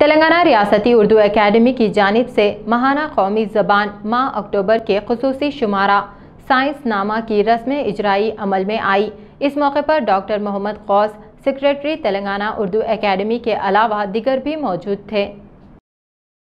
तेलंगाना रियासती उर्दू अकेडमी की जानब से महाना कौमी ज़बान माह अक्टूबर के खसूस शुमारा साइंस नामा की रस्म इजराई अमल में आई इस मौके पर doctor Mohammad Qaus secretary Telangana Urdu academy के अलावा दिगर भी मौजूद थे